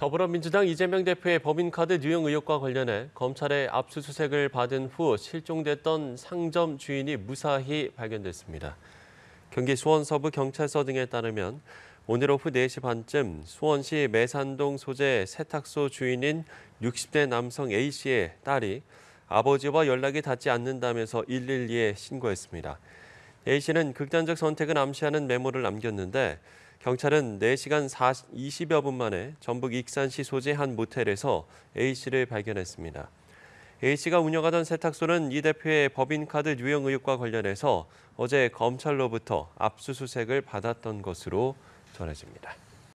더불어민주당 이재명 대표의 법인카드 유용 의혹과 관련해 검찰의 압수수색을 받은 후 실종됐던 상점 주인이 무사히 발견됐습니다. 경기 수원 서부 경찰서 등에 따르면 오늘 오후 4시 반쯤 수원시 매산동 소재 세탁소 주인인 60대 남성 A씨의 딸이 아버지와 연락이 닿지 않는다면서 112에 신고했습니다. A씨는 극단적 선택을 암시하는 메모를 남겼는데 경찰은 4시간 40, 20여 분 만에 전북 익산시 소재 한 모텔에서 A씨를 발견했습니다. A씨가 운영하던 세탁소는 이 대표의 법인카드 유형 의혹과 관련해서 어제 검찰로부터 압수수색을 받았던 것으로 전해집니다.